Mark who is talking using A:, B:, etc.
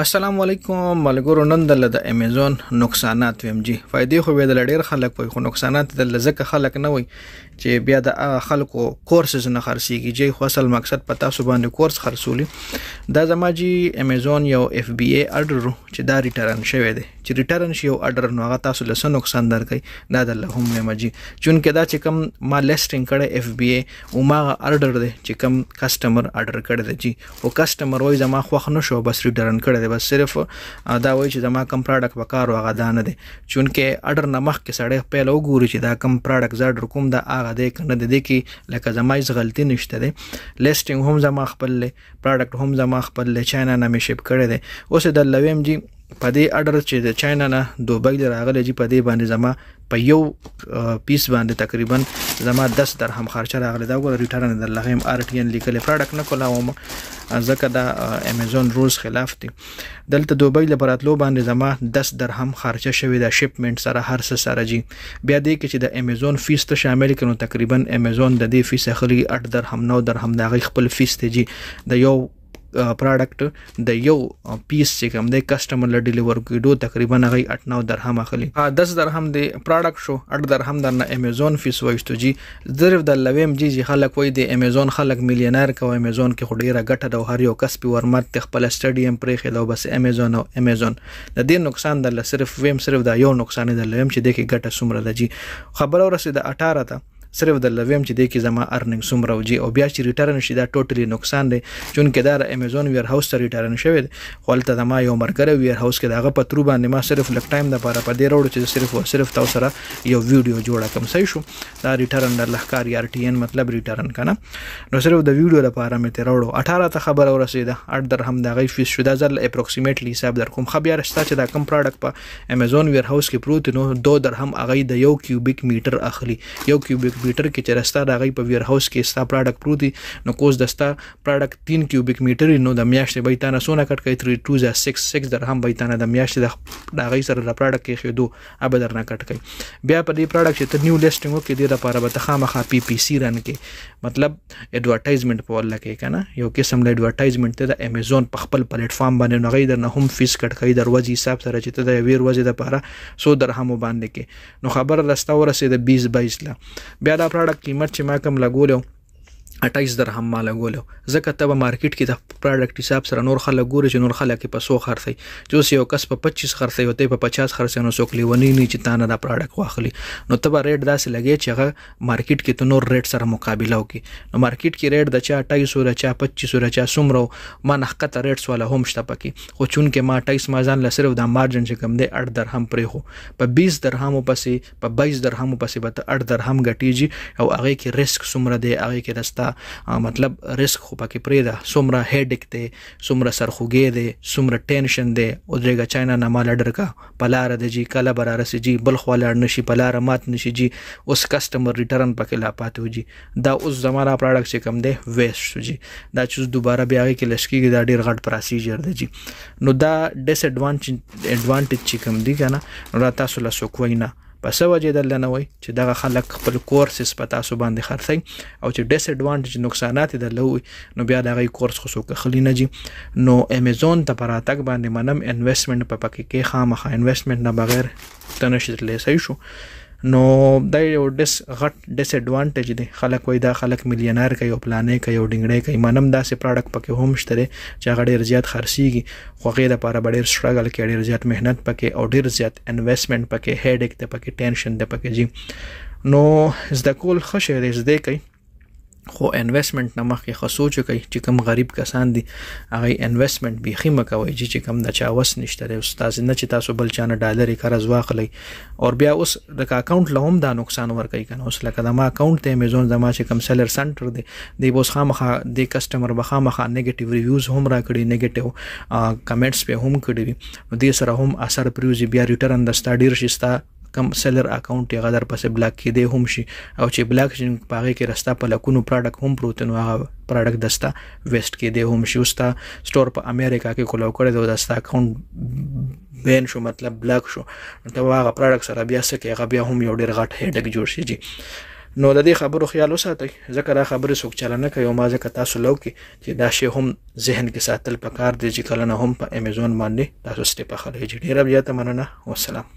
A: السلام علیکم ملګرو نن د امیزون نقصانات ویم جی فائدې خو وې د ډېر خلک وي خو نقصانات د لزکه خلک نه وي چې بیا د خلکو کورسز نه خرسيږي جی خو اصل مقصد پتا سو باندې کورس خرسولي دا زما جی امیزون یو اف بی ای اډر چې دا ریټرن شوی دی چې ریټرن شي یو اډر نو هغه تاسو له نقصان درکې دا د لهم نه مجی چون کې دا چې کم ما لیسټینګ کړه اف بی ای او ما اډر دی چې کم کسٹمر اډر کړی دی جی او کسٹمر وای زما خوښ نه شو بس ریټرن کړی دی بس صرف دا وایي چې زما کم پروډکټ به کار واغ دا نه دی چونکه اډر نمخ کې سړی په لو ګوري چې دا کم پروډکټ زړ کوم دا اغه دی کنه د دې کې لکه زما هیڅ غلطي نشته دی لیستینګ هم زما خپل پروډکټ هم زما خپل چاینا نه مې شپ کړی دی اوس د لویم جی په دې اډر چې د چاینا نه دوبۍ لراغله چې په دې باندې زما په یو پیس باندې تقریبا زما 10 درهم خرچه راغله دا ګور ریټرن د لغیم ار ټی ان لیکل پروډکټ نه کولاوم ځکه دا امیزون رولز خلاف دي دلته دوبۍ لپاره باندې زما 10 درهم خرچه شوې د شپمنټ سره هر څه سره جی بیا دې کې چې د امیزون فیس ته شامل کړو تقریبا امیزون د دې فیس اخلي 8 درهم 9 درهم دا غي خپل فیس ته جی د یو پروډکټ د یو پیس چې کوم د کسٹمر له ډیلیور کیدو تقریبا غي 8 9 درهم اخلي 10 درهم د پروډکټ شو 8 درهم د امازون فیس وایستو جی ضرب د لویم جی جی خلک وای د امازون خلک میلیونر کو امازون کې خډيره ګټه د هر یو کس په ورمت خپل سټډیم پرې خلو بس امازون او امازون د دې نقصان د صرف ویم صرف د یو نقصان د لویم چې د کې ګټه سمره لږی خبر اورسه د 18 ته صرف د لویم چې د کې زما ارننګ سوم راوځي او بیا چې ریټرن شي دا ټوټلی نقصان دی چون کې دا امازون ویر هاوس ته ریټرن شوی خو ته زما یو مرګره ویر هاوس کې داغه پترو باندې ما صرف لک ټایم د لپاره په دې وروړو چې صرف او صرف تاسو سره یو ویډیو جوړه کوم صحیح شو دا ریټرن د لخکار یا ټی ان مطلب ریټرن کنه نو صرف د ویډیو لپاره مې ته وروړو 18 ته خبر اورسیده 8 درهم دا غي فیس شو دا ځل اپروکسیمیټلی حساب در کوم خبر رستا چې دا کم پروډکټ په امازون ویر هاوس کې پروت نو 2 درهم اغه د یو کیوبیک میټر اخلي یو کیوبیک فلټر کې چې راستا راغی په ویر هاوس کې ستا پروډکټ پروت دی نو کوز دستا پروډکټ 3 کیوبیک میټر نو د میاشتې به تا نه سونه کټ کوي 3266 درهم به تا نه د میاشتې د راغی سره د پروډکټ کې خېدو اب در نه کټ کوي بیا په دې پروډکټ چې ته نیو لیستینګ وکړې د لپاره به ته خامخا پی پی سی رن کې مطلب اډورټایزمنت په ول کې کنه یو قسم د اډورټایزمنت ته د امیزون په خپل پلیټ فارم باندې نو غي در نه هم فیس کټ کوي دروازې حساب سره چې ته د ویر وځي د لپاره 100 درهم باندې کې نو خبر راستا ورسې د 20 22 لا بیا دا پروډکټ قیمت چې ما کم لګولیو 28 درهم مال غولو ځکه ته په مارکیټ کې د پروډکټ حساب سره نور خلک ګوري چې نور خلک په 100 خرڅي چې یو کس په 25 خرڅي او ته په 50 خرڅي نو څوک لیونی نه چې تانه دا پروډکټ واخلي نو ته به ریټ داسې لګي چې هغه مارکیټ کې ته نور ریټ سره مقابله وکي نو مارکیټ کې ریټ د چا 28 را چا 25 را چا سمرو ما نحقته ریټس ولا هم شته پکې خو چون کې ما 28 ما ځان لسره دا مارجن چې کم دی 8 درهم پرې هو په 20 درهم پسې په 22 درهم پسې به ته 8 درهم غټیږي او هغه کې ریسک سمره دی هغه کې رستا دا مطلب ریسک خو پکې پرې دا سمره هډیک دی سمره سرخوګې دی سمره ټینشن دی او درګه چاینا نه مال ډر کا پلار د جی کله برار سي جی بل خو لړ نشي پلار مات نشي جی اوس کسٹمر ریټرن پکې لا پاتې وږي دا اوس زماره پروډکټ چې کم دی ویسټ شي دا چې دوباره بیا کې لشکې دا ډیر غټ پروسیجر دی جی نو دا ډیس ایڈوانټیج ایڈوانټیج چې کم دی کنه نو تاسو لا سو کوی نه په څه وجه دلنوي چې دغه خلک خپل کورسز په تاسو باندې خرڅي او چې ډیس اډوانټیج نقصانات دلوي نو بیا دغه کورس خو څوک خلی نه جي نو امیزون ته پراتک باندې منم انویسټمنټ په پکې کې خامخا انویسټمنټ نه بغیر تنه شتلې شي شو نو دا یو ډیس غټ ډیس اډوانټیج دی خلک وای دا خلک ملینار کوي او پلانې کوي او ډنګړې کوي منم داسې پروډکټ پکې هم شته چې هغه ډیر زیات خرسيږي خو غیر لپاره ډیر سټرګل کوي ډیر زیات مهنت پکې او ډیر زیات انویسټمنټ پکې هډیک ته پکې ټینشن ته پکې جی نو زدا کول خوشاله زده کوي خو انویسمنت نه مخکې خصوص کوي چې کوم غریب کسان دي هغه انویسمنت بيخي مکوي چې کوم د چا وس نشته لري استاد نه چې تاسو بل چانه ډالر قرض واخلي او بیا اوس د اکاؤنٹ له هم دا نقصان ورکوي کنه اوس لکه د ما اکاؤنٹ ته امیزون د ما چې کوم سیلر سنټر دی د بوس خامخه د کسٹمر بخامخه نیگیټیو ریویوز هم راکړي نیگیټیو کمنټس په هم کړي دي سره هم اثر پریوزي بیا ریټرن د ستا ډیر شي ستا کم سیلر اکاؤنٹ یې غدر پسې بلاک کېدې هم شي او چې بلاک شین پاغه کې رستا په لکونو پروډکټ هم پروت نو هغه پروډکټ دستا ویسټ کېدې هم شي وستا سٹور په امریکا کې کولو کړی دا دستا اکاؤنٹ بین شو مطلب بلاک شو نو هغه پروډکټ سره بیا سکه هغه بیا هم یو ډیر غټ هډک جوړ شي جی نو د دې خبرو خیال وساتئ ځکه دا خبره څوک چلنه کوي او ما ځکه تاسو لو کې چې دا شی هم ذهن کې ساتل پکار دی چې کله نه هم په امیزون باندې تاسو ستې په خلې جوړې را بیا ته مننه والسلام